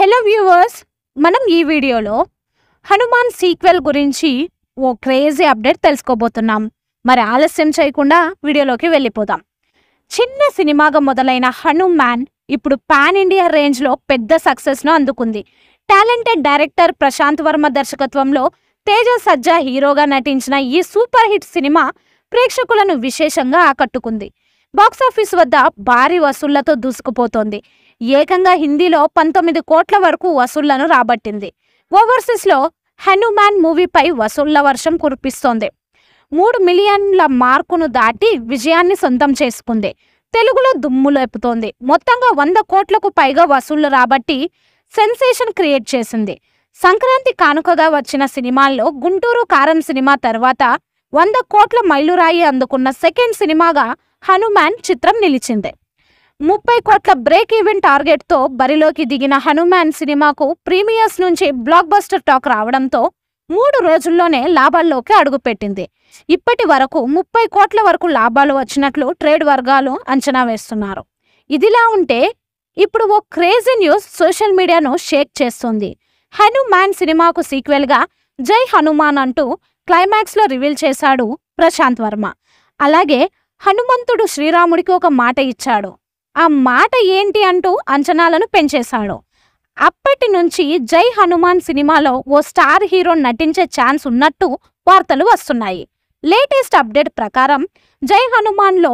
hello viewers మనం ఈ వీడియోలో హనుమాన్ సీక్వెల్ గురించి ఓ క్రేజీ అప్డేట్ తెలుసుకోబోతున్నాం మరి ఆలస్యం చేయకుండా వీడియోలోకి వెళ్ళిపోదాం చిన్న సినిమాగా మొదలైన హనుమాన్ ఇప్పుడు పాన్ ఇండియా రేంజ్లో పెద్ద సక్సెస్ను అందుకుంది టాలెంటెడ్ డైరెక్టర్ ప్రశాంత్ వర్మ దర్శకత్వంలో తేజ సజ్జా హీరోగా నటించిన ఈ సూపర్ హిట్ సినిమా ప్రేక్షకులను విశేషంగా ఆకట్టుకుంది బాక్సాఫీస్ వద్ద భారీ వసూళ్లతో దూసుకుపోతోంది ఏకంగా హిందీలో పంతొమ్మిది కోట్ల వరకు వసూళ్లను రాబట్టింది ఓవర్సీస్లో హనుమాన్ మూవీపై వసూళ్ల వర్షం కురిపిస్తోంది మూడు మిలియన్ల మార్కును దాటి విజయాన్ని సొంతం చేసుకుంది తెలుగులో దుమ్ము లేపుతోంది మొత్తంగా వంద కోట్లకు పైగా వసూళ్లు రాబట్టి సెన్సేషన్ క్రియేట్ చేసింది సంక్రాంతి కానుకగా వచ్చిన సినిమాల్లో గుంటూరు కారం సినిమా తర్వాత వంద కోట్ల మైలురాయి అందుకున్న సెకండ్ సినిమాగా హనుమాన్ చిత్రం నిలిచింది ముప్పై కోట్ల బ్రేక్ ఈవెన్ టార్గెట్తో బరిలోకి దిగిన హనుమాన్ సినిమాకు ప్రీమియర్స్ నుంచి బ్లాక్ బస్టర్ టాక్ రావడంతో మూడు రోజుల్లోనే లాభాల్లోకి అడుగుపెట్టింది ఇప్పటి వరకు ముప్పై కోట్ల వరకు లాభాలు వచ్చినట్లు ట్రేడ్ వర్గాలు అంచనా వేస్తున్నారు ఇదిలా ఉంటే ఇప్పుడు ఓ క్రేజీ న్యూస్ సోషల్ మీడియాను షేక్ చేస్తుంది హనుమాన్ సినిమాకు సీక్వెల్గా జై హనుమాన్ అంటూ క్లైమాక్స్లో రివీల్ చేశాడు ప్రశాంత్ వర్మ అలాగే హనుమంతుడు శ్రీరాముడికి ఒక మాట ఇచ్చాడు ఆ మాట ఏంటి అంటూ అంచనాలను పెంచేశాడు అప్పటి నుంచి జై హనుమాన్ సినిమాలో ఓ స్టార్ హీరో నటించే ఛాన్స్ ఉన్నట్టు వార్తలు వస్తున్నాయి లేటెస్ట్ అప్డేట్ ప్రకారం జై హనుమాన్లో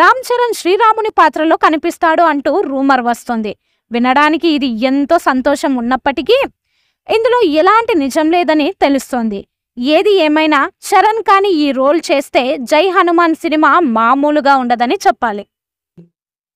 రామ్ చరణ్ శ్రీరాముని పాత్రలో కనిపిస్తాడు అంటూ రూమర్ వస్తుంది వినడానికి ఇది ఎంతో సంతోషం ఉన్నప్పటికీ ఇందులో ఎలాంటి నిజం లేదని తెలుస్తోంది ఏది ఏమైనా చరణ్ కానీ ఈ రోల్ చేస్తే జై హనుమాన్ సినిమా మామూలుగా ఉండదని చెప్పాలి